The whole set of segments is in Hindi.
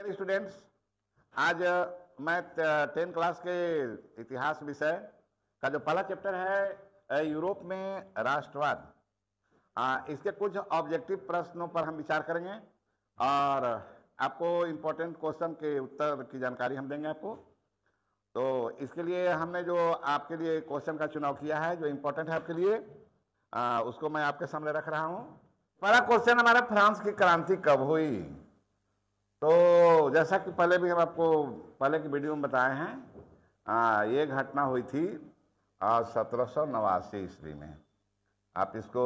डियर स्टूडेंट्स आज मैं टेन क्लास के इतिहास विषय का जो पहला चैप्टर है यूरोप में राष्ट्रवाद इसके कुछ ऑब्जेक्टिव प्रश्नों पर हम विचार करेंगे और आपको इम्पोर्टेंट क्वेश्चन के उत्तर की जानकारी हम देंगे आपको तो इसके लिए हमने जो आपके लिए क्वेश्चन का चुनाव किया है जो इम्पोर्टेंट है आपके लिए आ, उसको मैं आपके सामने रख रहा हूँ पहला क्वेश्चन हमारा फ्रांस की क्रांति कब हुई तो जैसा कि पहले भी हम आपको पहले की वीडियो में बताए हैं आ, ये घटना हुई थी सत्रह सौ नवासी ईस्वी में आप इसको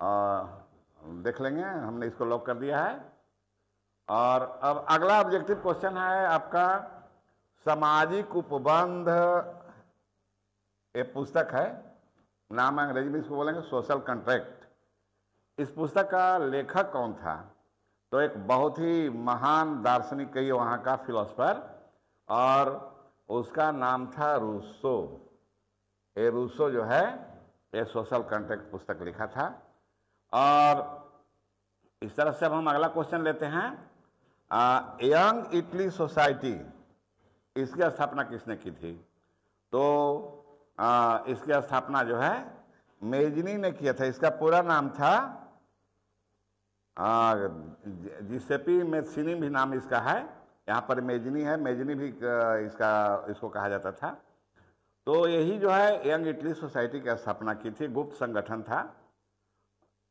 आ, देख लेंगे हमने इसको लॉक कर दिया है और अब अगला ऑब्जेक्टिव क्वेश्चन है आपका सामाजिक उपबंध एक पुस्तक है नाम अंग्रेजी में इसको बोलेंगे सोशल कंट्रैक्ट इस पुस्तक का लेखक कौन था तो एक बहुत ही महान दार्शनिक कही वहाँ का फिलोसफर और उसका नाम था रूसो ये रूसो जो है ये सोशल कॉन्टेक्ट पुस्तक लिखा था और इस तरह से अब हम अगला क्वेश्चन लेते हैं आ, यंग इटली सोसाइटी इसकी स्थापना किसने की थी तो आ, इसकी स्थापना जो है मेजनी ने किया था इसका पूरा नाम था जिसपी मेसिनी भी नाम इसका है यहाँ पर मेजनी है मेजनी भी इसका इसको कहा जाता था तो यही जो है यंग इटली सोसाइटी की स्थापना की थी गुप्त संगठन था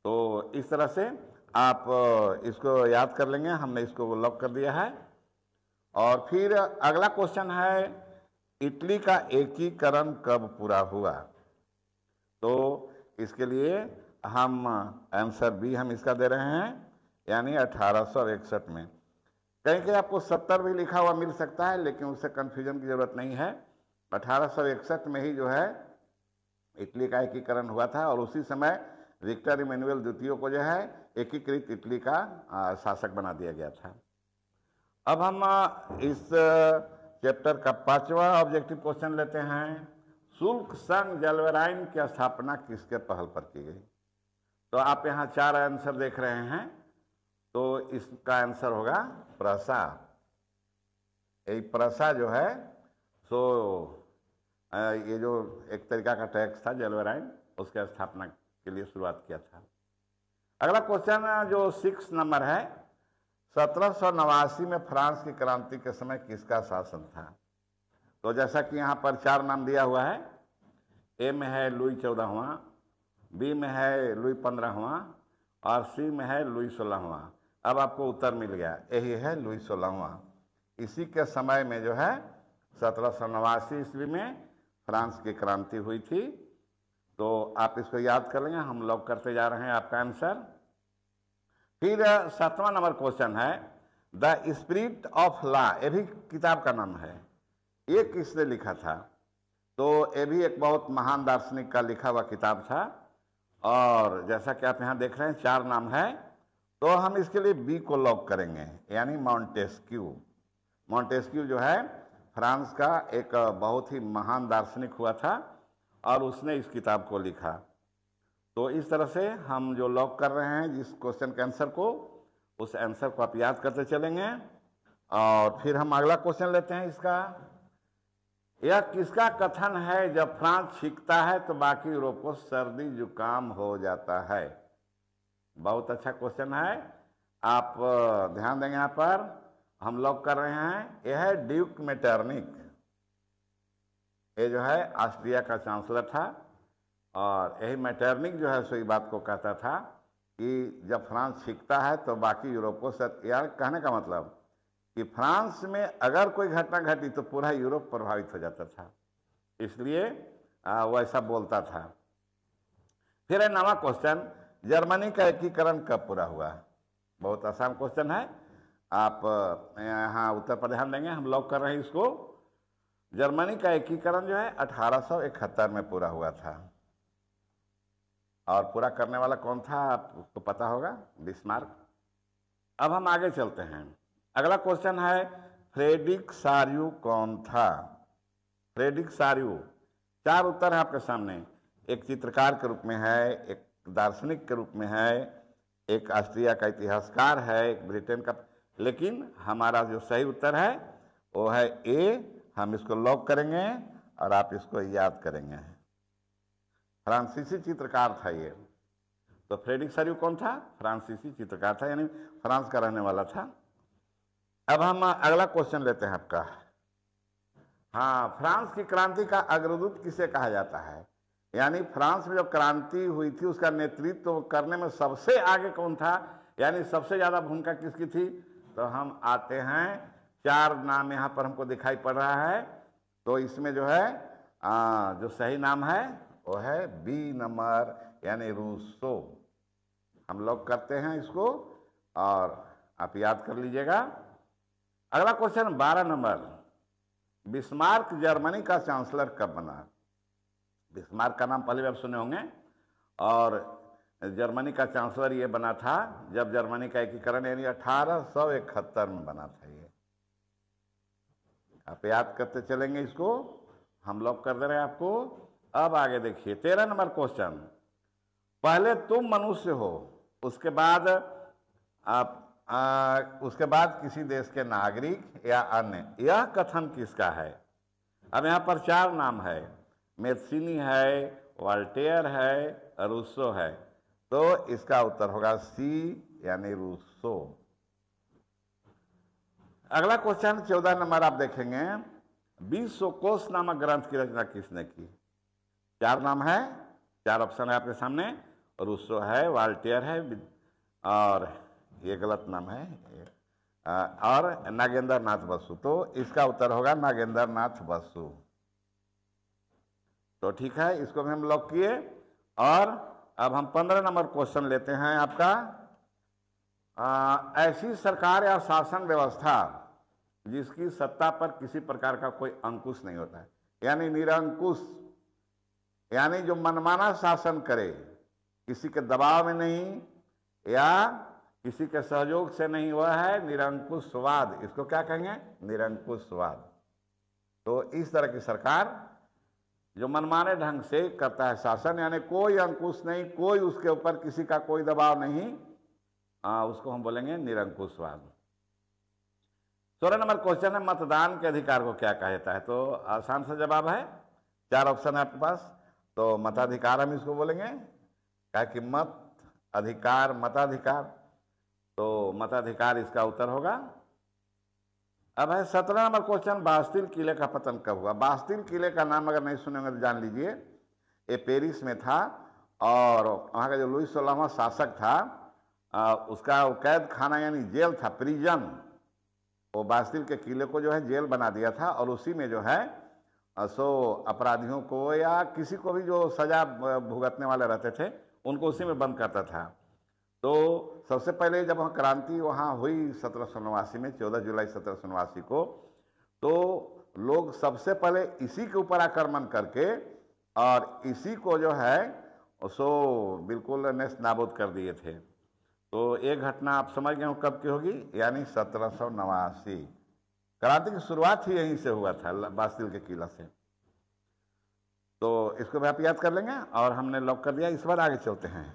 तो इस तरह से आप इसको याद कर लेंगे हमने इसको लॉक कर दिया है और फिर अगला क्वेश्चन है इटली का एकीकरण कब पूरा हुआ तो इसके लिए हम आंसर बी हम इसका दे रहे हैं यानी अठारह में कहीं कहीं आपको सत्तर भी लिखा हुआ मिल सकता है लेकिन उससे कन्फ्यूजन की ज़रूरत नहीं है अठारह में ही जो है इटली का एकीकरण हुआ था और उसी समय विक्टर इमेनुअल द्वितीय को जो है एकीकृत इटली का शासक बना दिया गया था अब हम इस चैप्टर का पांचवा ऑब्जेक्टिव क्वेश्चन लेते हैं शुल्क संघ जलवराइन की स्थापना किसके पहल पर की गई तो आप यहाँ चार आंसर देख रहे हैं तो इसका आंसर होगा प्रसा ये प्रसा जो है सो ये जो एक तरीका का टैक्स था जेलवेराइन उसके स्थापना के लिए शुरुआत किया था अगला क्वेश्चन जो सिक्स नंबर है सत्रह सौ नवासी में फ्रांस की क्रांति के समय किसका शासन था तो जैसा कि यहाँ पर चार नाम दिया हुआ है ए में है लुई चौदहवा बी में है लुई पंद्रहवा और सी में है लुई सोलहवा अब आपको उत्तर मिल गया यही है लुई सोलहवा इसी के समय में जो है सत्रह सौ नवासी ईस्वी में फ्रांस की क्रांति हुई थी तो आप इसको याद कर लेंगे हम लोग करते जा रहे हैं आपका आंसर फिर सातवां नंबर क्वेश्चन है द स्पिरिट ऑफ ला ये भी किताब का नाम है ये किसने लिखा था तो ये भी एक बहुत महान दार्शनिक का लिखा हुआ किताब था और जैसा कि आप यहाँ देख रहे हैं चार नाम है तो हम इसके लिए बी को लॉक करेंगे यानी माउंटेस्क्यू माउंटेस्क्यू जो है फ्रांस का एक बहुत ही महान दार्शनिक हुआ था और उसने इस किताब को लिखा तो इस तरह से हम जो लॉक कर रहे हैं जिस क्वेश्चन के आंसर को उस आंसर को आप याद करते चलेंगे और फिर हम अगला क्वेश्चन लेते हैं इसका यह किसका कथन है जब फ्रांस छींकता है तो बाकी यूरोप को सर्दी जुकाम हो जाता है बहुत अच्छा क्वेश्चन है आप ध्यान देंगे यहाँ पर हम लोग कर रहे हैं यह है ड्यूक मेटर्निक ये जो है ऑस्ट्रिया का चांसलर था और यही मेटर्निक जो है सो इस बात को कहता था कि जब फ्रांस छींकता है तो बाकी यूरोप को सर यार कहने का मतलब कि फ्रांस में अगर कोई घटना घटी तो पूरा यूरोप प्रभावित हो जाता था इसलिए वह ऐसा बोलता था फिर है नवा क्वेश्चन जर्मनी का एकीकरण कब पूरा हुआ बहुत आसान क्वेश्चन है आप यहाँ उत्तर पर ध्यान देंगे हम लॉक कर रहे हैं इसको जर्मनी का एकीकरण जो है अठारह में पूरा हुआ था और पूरा करने वाला कौन था आपको पता होगा बिस्मार्क अब हम आगे चलते हैं अगला क्वेश्चन है फ्रेडिक सारियो कौन था फ्रेडिक सारियो चार उत्तर है आपके सामने एक चित्रकार के रूप में है एक दार्शनिक के रूप में है एक ऑस्ट्रिया का इतिहासकार है एक ब्रिटेन का लेकिन हमारा जो सही उत्तर है वो है ए हम इसको लॉक करेंगे और आप इसको याद करेंगे फ्रांसीसी चित्रकार था ये तो फ्रेडिक सरयू कौन था फ्रांसीसी चित्रकार था यानी फ्रांस का रहने वाला था अब हम अगला क्वेश्चन लेते हैं आपका हाँ फ्रांस की क्रांति का अग्रदूत किसे कहा जाता है यानी फ्रांस में जो क्रांति हुई थी उसका नेतृत्व करने में सबसे आगे कौन था यानी सबसे ज़्यादा भूमिका किसकी थी तो हम आते हैं चार नाम यहाँ पर हमको दिखाई पड़ रहा है तो इसमें जो है आ, जो सही नाम है वो है बी नंबर यानी रूसो हम लोग करते हैं इसको और आप याद कर लीजिएगा अगला क्वेश्चन बारह नंबर बिस्मार्क जर्मनी का चांसलर कब बना बिस्मार्क का नाम पहले भी आप सुने होंगे और जर्मनी का चांसलर ये बना था जब जर्मनी का एकीकरण यानी अठारह सौ इकहत्तर में बना था ये आप याद करते चलेंगे इसको हम लोग कर दे रहे हैं आपको अब आगे देखिए तेरह नंबर क्वेश्चन पहले तुम मनुष्य हो उसके बाद आप आ, उसके बाद किसी देश के नागरिक या अन्य यह कथन किसका है अब यहाँ पर चार नाम है मेथसिनी है वाल्टेयर है रूसो है तो इसका उत्तर होगा सी यानी रूसो अगला क्वेश्चन चौदह नंबर आप देखेंगे विश्व कोश नामक ग्रंथ की रचना किसने की चार नाम है चार ऑप्शन है आपके सामने रूसो है वाल्टेयर है और ये गलत नाम है और नागेंद्र नाथ बसु तो इसका उत्तर होगा नागेंद्र नाथ बसु तो ठीक है इसको भी हम लॉक किए और अब हम पंद्रह नंबर क्वेश्चन लेते हैं आपका आ, ऐसी सरकार या शासन व्यवस्था जिसकी सत्ता पर किसी प्रकार का कोई अंकुश नहीं होता है यानी निरंकुश यानी जो मनमाना शासन करे किसी के दबाव में नहीं या किसी के सहयोग से नहीं हुआ है निरंकुशवाद इसको क्या कहेंगे निरंकुशवाद तो इस तरह की सरकार जो मनमाने ढंग से करता है शासन यानी कोई अंकुश नहीं कोई उसके ऊपर किसी का कोई दबाव नहीं आ, उसको हम बोलेंगे निरंकुशवाद सोलह नंबर क्वेश्चन है मतदान के अधिकार को क्या कहा जाता है तो आसान सा जवाब है चार ऑप्शन है आपके पास तो मताधिकार हम इसको बोलेंगे क्या कि मत अधिकार मताधिकार तो मताधिकार इसका उत्तर होगा अब है सत्रह नंबर क्वेश्चन बास्तिल किले का पतन कब हुआ बास्तिल किले का नाम अगर नहीं सुने तो जान लीजिए ये पेरिस में था और वहाँ का जो लुईस सोलहवा शासक था आ, उसका कैद खाना यानी जेल था प्रिजन वो बास्तिल के किले को जो है जेल बना दिया था और उसी में जो है सो अपराधियों को या किसी को भी जो सजा भुगतने वाले रहते थे उनको उसी में बंद करता था तो सबसे पहले जब वहाँ क्रांति वहाँ हुई सत्रह सौ नवासी में चौदह जुलाई सत्रह सौ नवासी को तो लोग सबसे पहले इसी के ऊपर आक्रमण करके और इसी को जो है सो बिल्कुल नेस नाबूद कर दिए थे तो ये घटना आप समझ गए हो कब की होगी यानी सत्रह सौ नवासी क्रांति की शुरुआत ही यहीं से हुआ था बासिल के किला से तो इसको भी आप याद कर लेंगे और हमने लॉक कर दिया इस बार आगे चलते हैं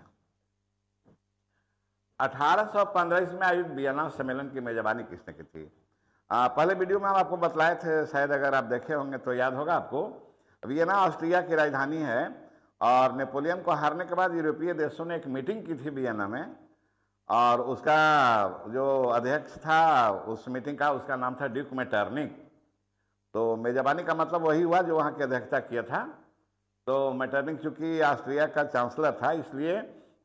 1815 में आयोजित बियाना सम्मेलन की मेजबानी किसने की थी आ, पहले वीडियो में हम आपको बतलाए थे शायद अगर आप देखे होंगे तो याद होगा आपको वियना ऑस्ट्रिया की राजधानी है और नेपोलियन को हारने के बाद यूरोपीय देशों ने एक मीटिंग की थी वियना में और उसका जो अध्यक्ष था उस मीटिंग का उसका नाम था ड्यूक मेटर्निक तो मेजबानी का मतलब वही हुआ जो वहाँ की अध्यक्षता किया था तो मेटर्निक चूँकि ऑस्ट्रिया का चांसलर था इसलिए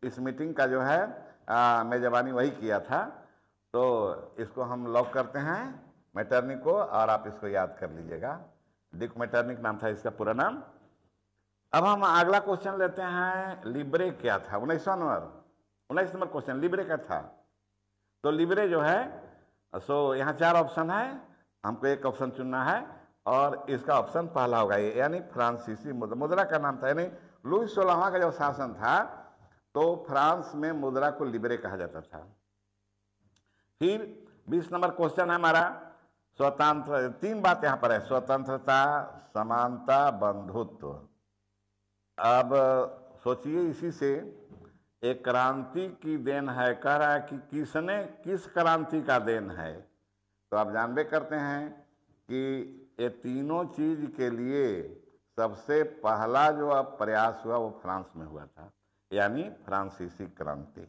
इस मीटिंग का जो है आ, मैं जवानी वही किया था तो इसको हम लॉक करते हैं मैटर्निक को और आप इसको याद कर लीजिएगा डिक मैटर्निक नाम था इसका पूरा नाम अब हम अगला क्वेश्चन लेते हैं लिब्रे क्या था उन्नीस नंबर उन्नीस नंबर क्वेश्चन लिब्रे का था तो लिब्रे जो है सो यहाँ चार ऑप्शन है हमको एक ऑप्शन चुनना है और इसका ऑप्शन पहला होगा ये यानी फ्रांसीसी मुद्रा मुद्रा का नाम था यानी लुई सोलहवा का जो शासन था तो फ्रांस में मुद्रा को लिबरे कहा जाता था फिर बीस नंबर क्वेश्चन है हमारा स्वतंत्र तीन बात यहाँ पर है स्वतंत्रता समानता बंधुत्व अब सोचिए इसी से एक क्रांति की देन है कह रहा है कि किसने किस क्रांति का देन है तो आप जानबे करते हैं कि ये तीनों चीज़ के लिए सबसे पहला जो अब प्रयास हुआ वो फ्रांस में हुआ था यानी फ्रांसीसी क्रांति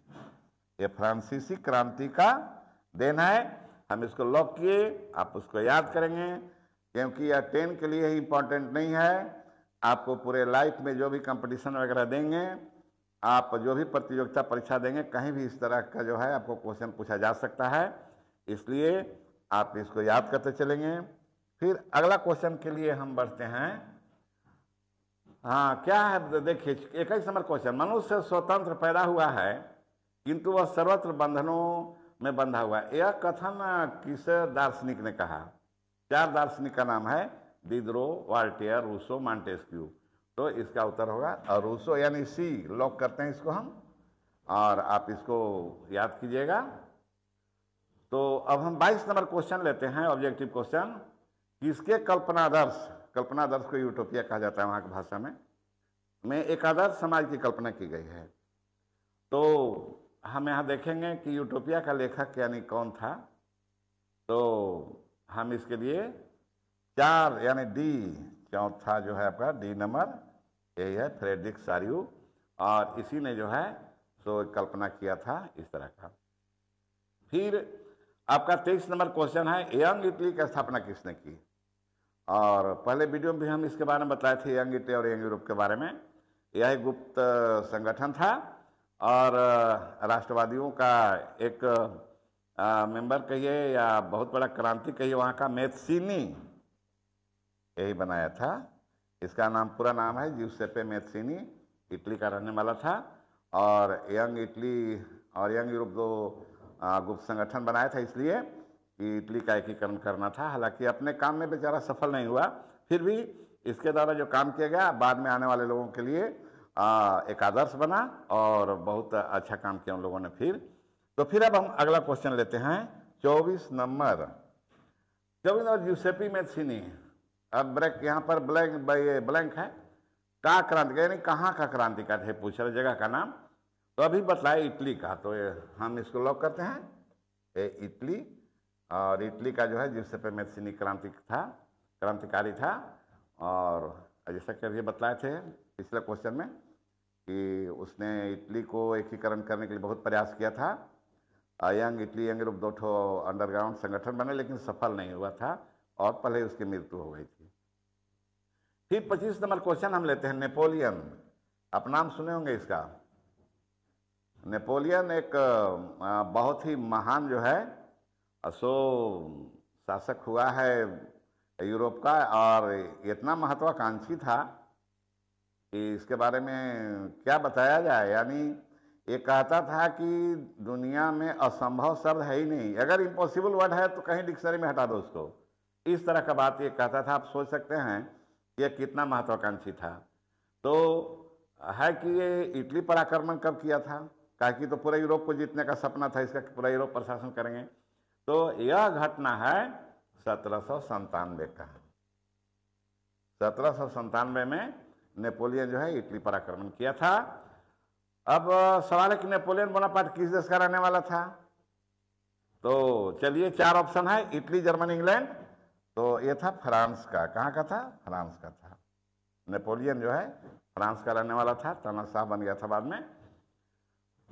ये फ्रांसीसी क्रांति का देन है हम इसको लॉक किए आप उसको याद करेंगे क्योंकि यह टेन के लिए ही इम्पोर्टेंट नहीं है आपको पूरे लाइफ में जो भी कंपटीशन वगैरह देंगे आप जो भी प्रतियोगिता परीक्षा देंगे कहीं भी इस तरह का जो है आपको क्वेश्चन पूछा जा सकता है इसलिए आप इसको याद करते चलेंगे फिर अगला क्वेश्चन के लिए हम बढ़ते हैं हाँ क्या है देखिए एक ही नंबर क्वेश्चन मनुष्य स्वतंत्र पैदा हुआ है किंतु वह सर्वत्र बंधनों में बंधा हुआ है यह कथन किस दार्शनिक ने कहा चार दार्शनिक का नाम है दिद्रो वाल्टियर रूसो मांटेस्क्यू तो इसका उत्तर होगा और रूसो यानी सी लॉक करते हैं इसको हम और आप इसको याद कीजिएगा तो अब हम 22 नंबर क्वेश्चन लेते हैं ऑब्जेक्टिव क्वेश्चन किसके कल्पनादर्श कल्पना आदर्श को यूटोपिया कहा जाता है वहाँ की भाषा में में एक आदर्श समाज की कल्पना की गई है तो हम यहाँ देखेंगे कि यूटोपिया का लेखक यानी कौन था तो हम इसके लिए चार यानी डी चौथा जो है आपका डी नंबर यही है फ्रेडरिक सारियू और इसी ने जो है सो कल्पना किया था इस तरह का फिर आपका तेईस नंबर क्वेश्चन है यंग इटली की स्थापना किसने की और पहले वीडियो में भी हम इसके बारे में बताए थे यंग इटे और यंग यूरोप के बारे में यह गुप्त संगठन था और राष्ट्रवादियों का एक मेंबर कहिए या बहुत बड़ा क्रांति कहिए वहाँ का मेथसिनी यही बनाया था इसका नाम पूरा नाम है जूसेपे मेथसिनी इटली का रहने वाला था और यंग इटली और यंग यूरोप दो गुप्त संगठन बनाया था इसलिए कि इटली का एकीकरण करना था हालांकि अपने काम में बेचारा सफल नहीं हुआ फिर भी इसके द्वारा जो काम किया गया बाद में आने वाले लोगों के लिए आ, एक आदर्श बना और बहुत अच्छा काम किया उन लोगों ने फिर तो फिर अब हम अगला क्वेश्चन लेते हैं चौबीस नंबर चौबीस नंबर यूसेपी मेथसिनी अब ब्रैक यहाँ पर ब्लैंक ब्लैंक है का क्रांति का यानी कहाँ का क्रांति का थे पूछ रहे जगह का नाम तो अभी बताए इटली का तो हम इसको लॉक करते हैं ए इटली और इटली का जो है जिससे पे मैथिनी क्रांति था क्रांतिकारी था और जैसा कि अभी बतलाए थे पिछले क्वेश्चन में कि उसने इटली को एकीकरण करने के लिए बहुत प्रयास किया था यंग इटली यंग रूप दो ठो अंडरग्राउंड संगठन बने लेकिन सफल नहीं हुआ था और पहले उसकी मृत्यु हो गई थी फिर पच्चीस नंबर क्वेश्चन हम लेते हैं नेपोलियन आप नाम सुने होंगे इसका नेपोलियन एक बहुत ही महान जो है असो शासक हुआ है यूरोप का और इतना महत्वाकांक्षी था कि इसके बारे में क्या बताया जाए यानी ये कहता था कि दुनिया में असंभव शब्द है ही नहीं अगर इम्पॉसिबल वर्ड है तो कहीं डिक्शनरी में हटा दो उसको इस तरह का बात ये कहता था आप सोच सकते हैं ये यह कितना महत्वाकांक्षी था तो है कि ये इटली पर आक्रमण कब किया था कहा कि तो पूरे यूरोप को जीतने का सपना था इसका पूरा यूरोप प्रशासन करेंगे तो यह घटना है सत्रह सौ संतानवे का सत्रह सौ संतानवे में नेपोलियन जो है इटली पर आक्रमण किया था अब सवाल है कि नेपोलियन बोनापार्ट किस देश का रहने वाला था तो चलिए चार ऑप्शन है इटली जर्मनी इंग्लैंड तो ये था फ्रांस का कहाँ का था फ्रांस का था नेपोलियन जो है फ्रांस का रहने वाला था तनाशाह बन गया था बाद में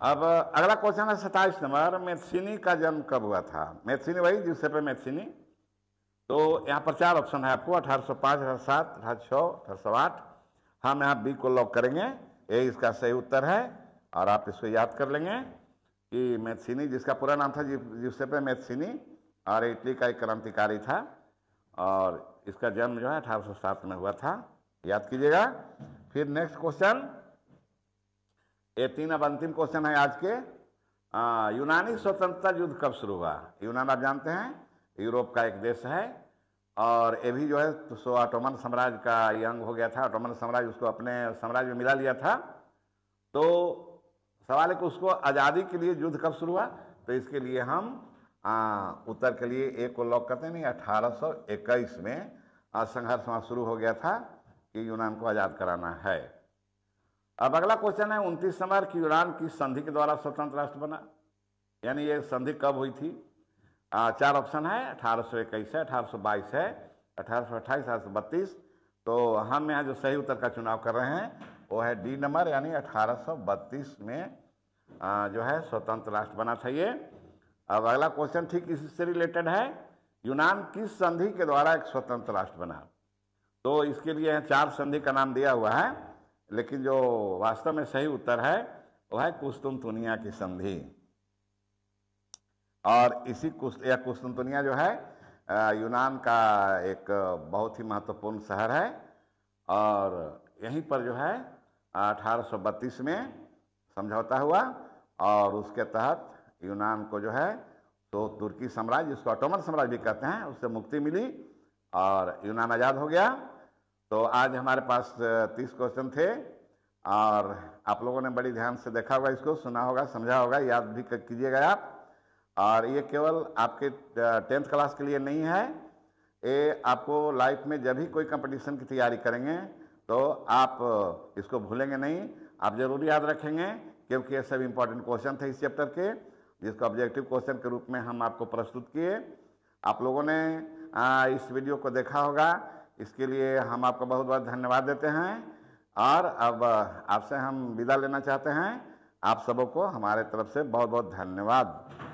अब अगला क्वेश्चन है सत्ताईस नंबर मैथिनी का जन्म कब हुआ था मैथिनी वही जिससे पे मैथिनी तो यहाँ पर चार ऑप्शन है आपको अठारह सौ पाँच अठारह सात अठारह छः अठारह सौ आठ हम यहाँ बी को लॉक करेंगे ए इसका सही उत्तर है और आप इसको याद कर लेंगे कि मैथिनी जिसका पूरा नाम था जिससे मैथिनी और इटली का एक क्रांतिकारी था और इसका जन्म जो है अठारह में हुआ था याद कीजिएगा फिर नेक्स्ट क्वेश्चन ये तीन अब अंतिम क्वेश्चन है आज के आ, यूनानी स्वतंत्रता युद्ध कब शुरू हुआ यूनान आप जानते हैं यूरोप का एक देश है और ये भी जो है तो सो ऑटोमन साम्राज्य का यंग हो गया था ऑटोमन साम्राज्य उसको अपने साम्राज्य में मिला लिया था तो सवाल है कि उसको आज़ादी के लिए युद्ध कब शुरू हुआ तो इसके लिए हम आ, उत्तर के लिए एक को लॉक करते नहीं अठारह में संघर्ष वहाँ शुरू हो गया था कि यूनान को आज़ाद कराना है अब अगला क्वेश्चन है उनतीस नंबर की यूनान किस संधि के द्वारा स्वतंत्र राष्ट्र बना यानी ये संधि कब हुई थी आ, चार ऑप्शन है अठारह सौ इक्कीस है अठारह सौ बाईस है अठारह सौ अट्ठाईस अठारह सौ बत्तीस तो हम यहाँ जो सही उत्तर का चुनाव कर रहे हैं वो है डी नंबर यानी अठारह सौ बत्तीस में आ, जो है स्वतंत्र राष्ट्र बना था ये अब अगला क्वेश्चन ठीक इससे रिलेटेड है यूनान किस संधि के द्वारा एक स्वतंत्र राष्ट्र बना तो इसके लिए चार संधि का नाम दिया हुआ है लेकिन जो वास्तव में सही उत्तर है वह है तुनिया की संधि और इसी कुस्त या तुनिया जो है यूनान का एक बहुत ही महत्वपूर्ण शहर है और यहीं पर जो है अठारह में समझौता हुआ और उसके तहत यूनान को जो है तो तुर्की साम्राज्य जिसको ऑटोमन साम्राज्य भी कहते हैं उससे मुक्ति मिली और यूनान आज़ाद हो गया तो आज हमारे पास तीस क्वेश्चन थे और आप लोगों ने बड़ी ध्यान से देखा होगा इसको सुना होगा समझा होगा याद भी कीजिएगा आप और ये केवल आपके टेंथ क्लास के लिए नहीं है ये आपको लाइफ में जब भी कोई कंपटीशन की तैयारी करेंगे तो आप इसको भूलेंगे नहीं आप जरूर याद रखेंगे क्योंकि ये सब इम्पॉर्टेंट क्वेश्चन थे इस चैप्टर के जिसको ऑब्जेक्टिव क्वेश्चन के रूप में हम आपको प्रस्तुत किए आप लोगों ने इस वीडियो को देखा होगा इसके लिए हम आपका बहुत बहुत धन्यवाद देते हैं और अब आपसे हम विदा लेना चाहते हैं आप सबों को हमारे तरफ से बहुत बहुत धन्यवाद